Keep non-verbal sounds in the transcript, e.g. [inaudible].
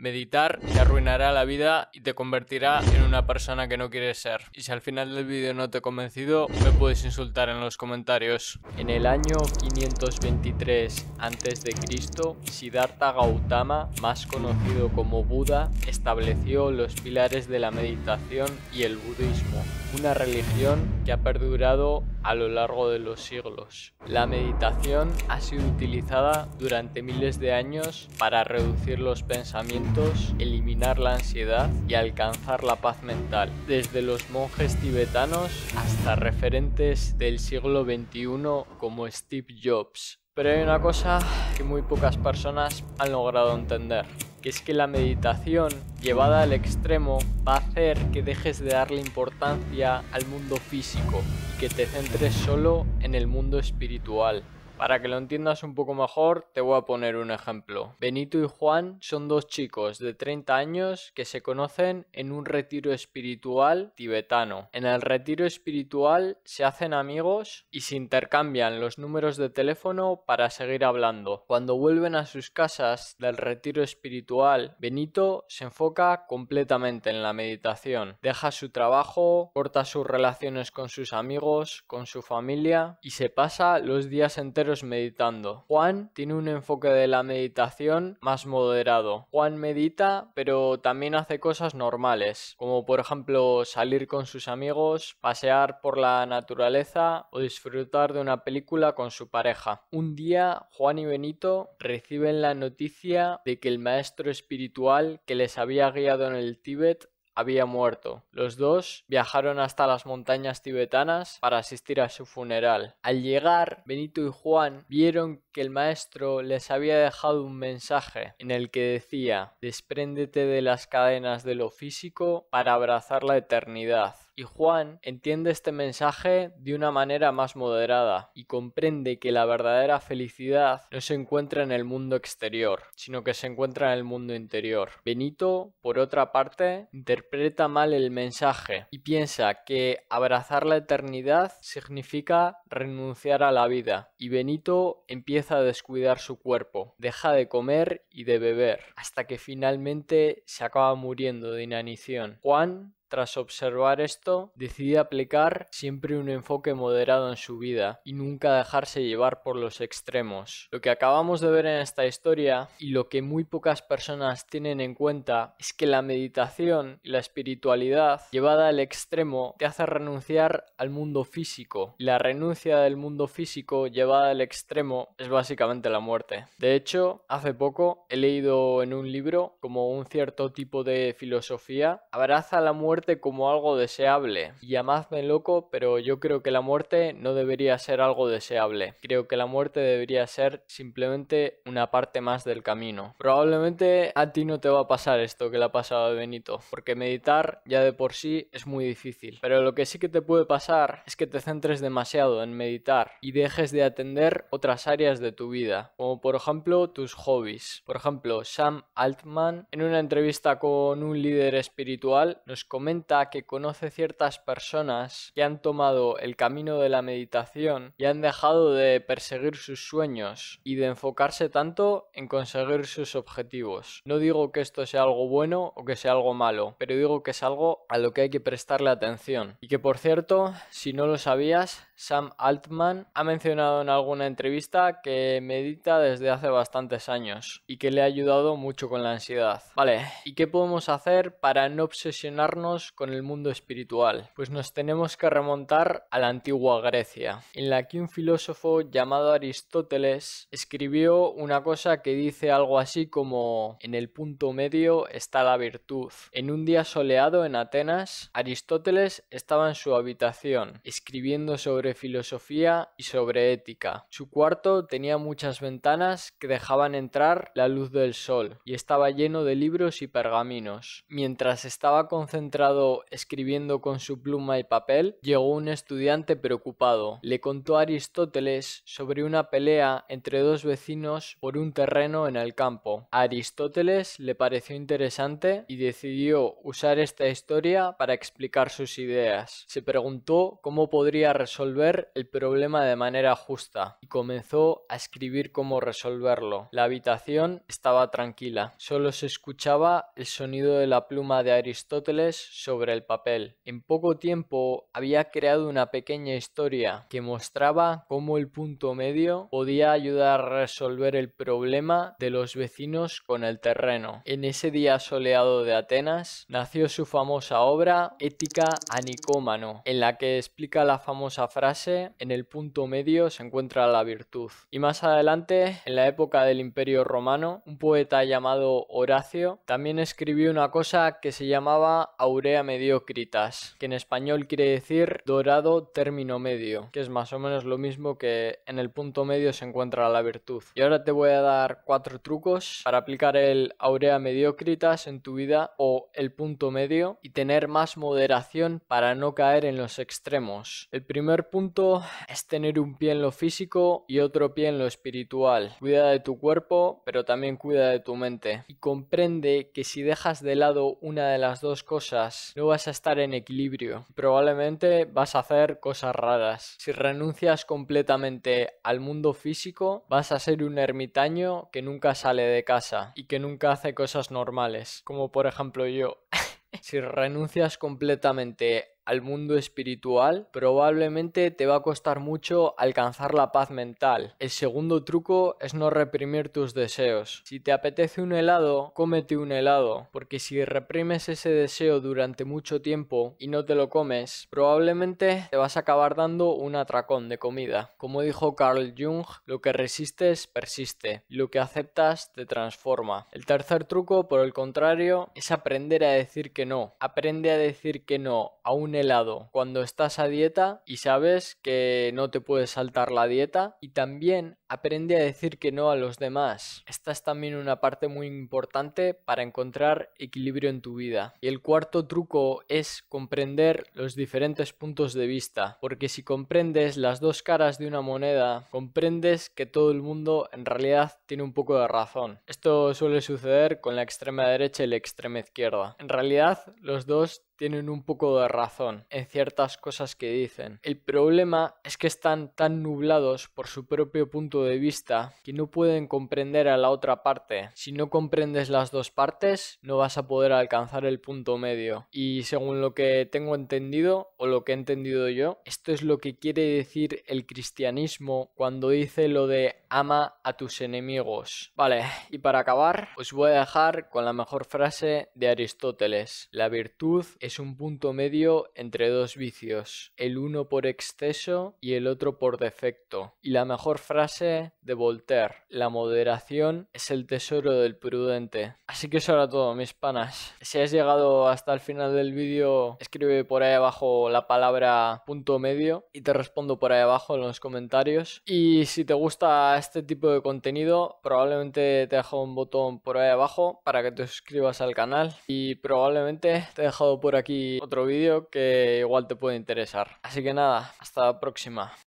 Meditar te arruinará la vida y te convertirá en una persona que no quieres ser. Y si al final del vídeo no te he convencido, me puedes insultar en los comentarios. En el año 523 a.C., Siddhartha Gautama, más conocido como Buda, estableció los pilares de la meditación y el budismo, una religión que ha perdurado a lo largo de los siglos. La meditación ha sido utilizada durante miles de años para reducir los pensamientos, eliminar la ansiedad y alcanzar la paz mental, desde los monjes tibetanos hasta referentes del siglo XXI como Steve Jobs. Pero hay una cosa que muy pocas personas han logrado entender que es que la meditación llevada al extremo va a hacer que dejes de darle importancia al mundo físico y que te centres solo en el mundo espiritual. Para que lo entiendas un poco mejor, te voy a poner un ejemplo. Benito y Juan son dos chicos de 30 años que se conocen en un retiro espiritual tibetano. En el retiro espiritual se hacen amigos y se intercambian los números de teléfono para seguir hablando. Cuando vuelven a sus casas del retiro espiritual, Benito se enfoca completamente en la meditación. Deja su trabajo, corta sus relaciones con sus amigos, con su familia y se pasa los días enteros meditando. Juan tiene un enfoque de la meditación más moderado. Juan medita, pero también hace cosas normales, como por ejemplo salir con sus amigos, pasear por la naturaleza o disfrutar de una película con su pareja. Un día, Juan y Benito reciben la noticia de que el maestro espiritual que les había guiado en el Tíbet había muerto. Los dos viajaron hasta las montañas tibetanas para asistir a su funeral. Al llegar, Benito y Juan vieron que el maestro les había dejado un mensaje en el que decía, despréndete de las cadenas de lo físico para abrazar la eternidad. Y Juan entiende este mensaje de una manera más moderada y comprende que la verdadera felicidad no se encuentra en el mundo exterior, sino que se encuentra en el mundo interior. Benito, por otra parte, interpreta mal el mensaje y piensa que abrazar la eternidad significa renunciar a la vida. Y Benito empieza a descuidar su cuerpo, deja de comer y de beber, hasta que finalmente se acaba muriendo de inanición. Juan tras observar esto, decide aplicar siempre un enfoque moderado en su vida y nunca dejarse llevar por los extremos. Lo que acabamos de ver en esta historia y lo que muy pocas personas tienen en cuenta es que la meditación y la espiritualidad llevada al extremo te hace renunciar al mundo físico. Y la renuncia del mundo físico llevada al extremo es básicamente la muerte. De hecho, hace poco he leído en un libro como un cierto tipo de filosofía abraza la muerte como algo deseable. y Llamadme loco, pero yo creo que la muerte no debería ser algo deseable. Creo que la muerte debería ser simplemente una parte más del camino. Probablemente a ti no te va a pasar esto que le ha pasado a Benito, porque meditar ya de por sí es muy difícil. Pero lo que sí que te puede pasar es que te centres demasiado en meditar y dejes de atender otras áreas de tu vida, como por ejemplo tus hobbies. Por ejemplo, Sam Altman en una entrevista con un líder espiritual nos comenta que conoce ciertas personas que han tomado el camino de la meditación y han dejado de perseguir sus sueños y de enfocarse tanto en conseguir sus objetivos. No digo que esto sea algo bueno o que sea algo malo, pero digo que es algo a lo que hay que prestarle atención. Y que por cierto, si no lo sabías, Sam Altman ha mencionado en alguna entrevista que medita desde hace bastantes años y que le ha ayudado mucho con la ansiedad. Vale, ¿y qué podemos hacer para no obsesionarnos con el mundo espiritual, pues nos tenemos que remontar a la antigua Grecia, en la que un filósofo llamado Aristóteles escribió una cosa que dice algo así como en el punto medio está la virtud. En un día soleado en Atenas, Aristóteles estaba en su habitación, escribiendo sobre filosofía y sobre ética. Su cuarto tenía muchas ventanas que dejaban entrar la luz del sol y estaba lleno de libros y pergaminos. Mientras estaba concentrado escribiendo con su pluma y papel, llegó un estudiante preocupado. Le contó a Aristóteles sobre una pelea entre dos vecinos por un terreno en el campo. Aristóteles le pareció interesante y decidió usar esta historia para explicar sus ideas. Se preguntó cómo podría resolver el problema de manera justa y comenzó a escribir cómo resolverlo. La habitación estaba tranquila, solo se escuchaba el sonido de la pluma de Aristóteles sobre el papel. En poco tiempo había creado una pequeña historia que mostraba cómo el punto medio podía ayudar a resolver el problema de los vecinos con el terreno. En ese día soleado de Atenas nació su famosa obra Ética a Nicómano, en la que explica la famosa frase en el punto medio se encuentra la virtud. Y más adelante, en la época del Imperio Romano, un poeta llamado Horacio también escribió una cosa que se llamaba Urea mediocritas, que en español quiere decir dorado término medio, que es más o menos lo mismo que en el punto medio se encuentra la virtud. Y ahora te voy a dar cuatro trucos para aplicar el Aurea mediocritas en tu vida o el punto medio y tener más moderación para no caer en los extremos. El primer punto es tener un pie en lo físico y otro pie en lo espiritual. Cuida de tu cuerpo, pero también cuida de tu mente. Y comprende que si dejas de lado una de las dos cosas, no vas a estar en equilibrio. Probablemente vas a hacer cosas raras. Si renuncias completamente al mundo físico, vas a ser un ermitaño que nunca sale de casa y que nunca hace cosas normales, como por ejemplo yo. [laughs] si renuncias completamente al mundo espiritual, probablemente te va a costar mucho alcanzar la paz mental. El segundo truco es no reprimir tus deseos. Si te apetece un helado, cómete un helado, porque si reprimes ese deseo durante mucho tiempo y no te lo comes, probablemente te vas a acabar dando un atracón de comida. Como dijo Carl Jung, lo que resistes persiste, lo que aceptas te transforma. El tercer truco, por el contrario, es aprender a decir que no. Aprende a decir que no a un lado cuando estás a dieta y sabes que no te puedes saltar la dieta. Y también aprende a decir que no a los demás. Esta es también una parte muy importante para encontrar equilibrio en tu vida. Y el cuarto truco es comprender los diferentes puntos de vista, porque si comprendes las dos caras de una moneda, comprendes que todo el mundo en realidad tiene un poco de razón. Esto suele suceder con la extrema derecha y la extrema izquierda. En realidad, los dos tienen un poco de razón en ciertas cosas que dicen. El problema es que están tan nublados por su propio punto de vista que no pueden comprender a la otra parte. Si no comprendes las dos partes, no vas a poder alcanzar el punto medio. Y según lo que tengo entendido, o lo que he entendido yo, esto es lo que quiere decir el cristianismo cuando dice lo de ama a tus enemigos. Vale, y para acabar, os voy a dejar con la mejor frase de Aristóteles. La virtud es es un punto medio entre dos vicios, el uno por exceso y el otro por defecto. Y la mejor frase de Voltaire, la moderación es el tesoro del prudente. Así que eso era todo, mis panas. Si has llegado hasta el final del vídeo, escribe por ahí abajo la palabra punto medio y te respondo por ahí abajo en los comentarios. Y si te gusta este tipo de contenido, probablemente te dejo un botón por ahí abajo para que te suscribas al canal y probablemente te he dejado por aquí aquí otro vídeo que igual te puede interesar. Así que nada, hasta la próxima.